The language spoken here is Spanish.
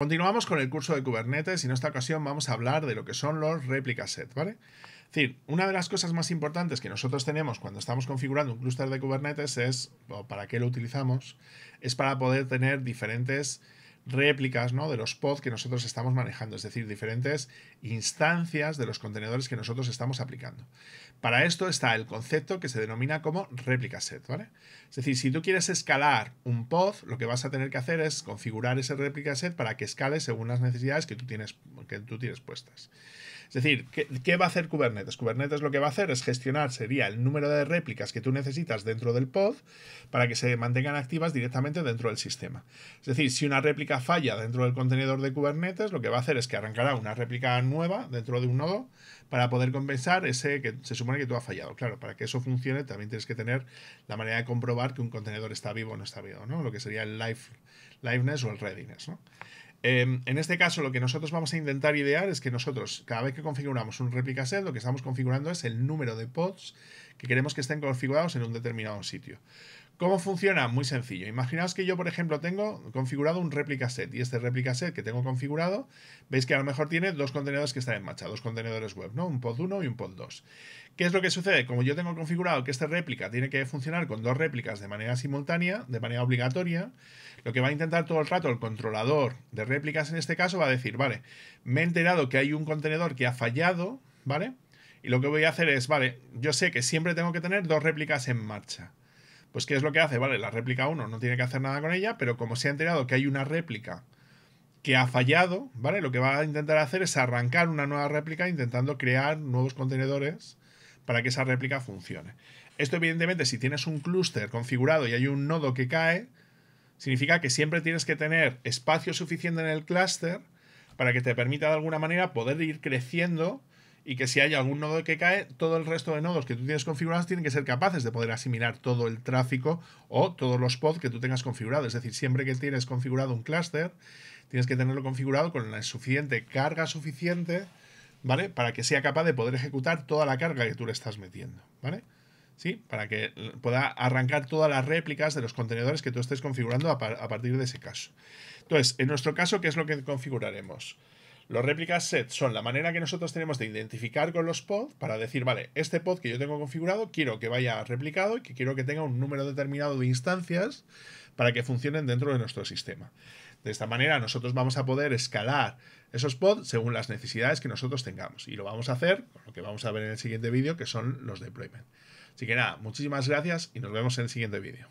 Continuamos con el curso de Kubernetes y en esta ocasión vamos a hablar de lo que son los replicaset, ¿vale? Es decir, una de las cosas más importantes que nosotros tenemos cuando estamos configurando un clúster de Kubernetes es, o para qué lo utilizamos, es para poder tener diferentes réplicas ¿no? de los pods que nosotros estamos manejando, es decir, diferentes instancias de los contenedores que nosotros estamos aplicando. Para esto está el concepto que se denomina como réplica set, ¿vale? Es decir, si tú quieres escalar un pod, lo que vas a tener que hacer es configurar ese réplica set para que escale según las necesidades que tú tienes que tú tienes puestas. Es decir, ¿qué, va a hacer Kubernetes? Kubernetes lo que va a hacer es gestionar, sería el número de réplicas que tú necesitas dentro del pod para que se mantengan activas directamente dentro del sistema. Es decir, si una réplica falla dentro del contenedor de Kubernetes, lo que va a hacer es que arrancará una réplica nueva dentro de un nodo para poder compensar ese que se supone que tú has fallado. Claro, para que eso funcione también tienes que tener la manera de comprobar que un contenedor está vivo o no está vivo, ¿no? Lo que sería el live, liveness o el readiness, ¿no? Em, en este caso, lo que nosotros vamos a intentar idear es que nosotros, cada vez que configuramos un réplica set, lo que estamos configurando es el número de pods que queremos que estén configurados en un determinado sitio. ¿Cómo funciona? Muy sencillo. Imaginaos que yo, por ejemplo, tengo configurado un réplica set y este réplica set que tengo configurado, veis que a lo mejor tiene dos contenedores que están en marcha, dos contenedores web, ¿no? Un pod 1 y un pod 2. ¿Qué es lo que sucede? Como yo tengo configurado que esta réplica tiene que funcionar con dos réplicas de manera simultánea, de manera obligatoria, lo que va a intentar todo el rato el controlador de réplicas en este caso va a decir, vale, me he enterado que hay un contenedor que ha fallado, ¿vale? Y lo que voy a hacer es, vale, yo sé que siempre tengo que tener dos réplicas en marcha. Pues, ¿qué es lo que hace? Vale, la réplica 1 no tiene que hacer nada con ella, pero como se ha enterado que hay una réplica que ha fallado, ¿vale? Lo que va a intentar hacer es arrancar una nueva réplica intentando crear nuevos contenedores para que esa réplica funcione. Esto evidentemente si tienes un clúster configurado y hay un nodo que cae, significa que siempre tienes que tener espacio suficiente en el clúster para que te permita de alguna manera poder ir creciendo y que si hay algún nodo que cae, todo el resto de nodos que tú tienes configurados tienen que ser capaces de poder asimilar todo el tráfico o todos los pods que tú tengas configurado. Es decir, siempre que tienes configurado un clúster, tienes que tenerlo configurado con la suficiente carga suficiente, ¿vale? Para que sea capaz de poder ejecutar toda la carga que tú le estás metiendo, ¿vale? ¿Sí? Para que pueda arrancar todas las réplicas de los contenedores que tú estés configurando a, a partir de ese caso. Entonces, en nuestro caso, ¿qué es lo que configuraremos? Los réplicas set son la manera que nosotros tenemos de identificar con los pods para decir, vale, este pod que yo tengo configurado quiero que vaya replicado y que quiero que tenga un número determinado de instancias para que funcionen dentro de nuestro sistema. De esta manera nosotros vamos a poder escalar esos pods según las necesidades que nosotros tengamos. Y lo vamos a hacer con lo que vamos a ver en el siguiente vídeo, que son los deployment. Así que nada, muchísimas gracias y nos vemos en el siguiente vídeo.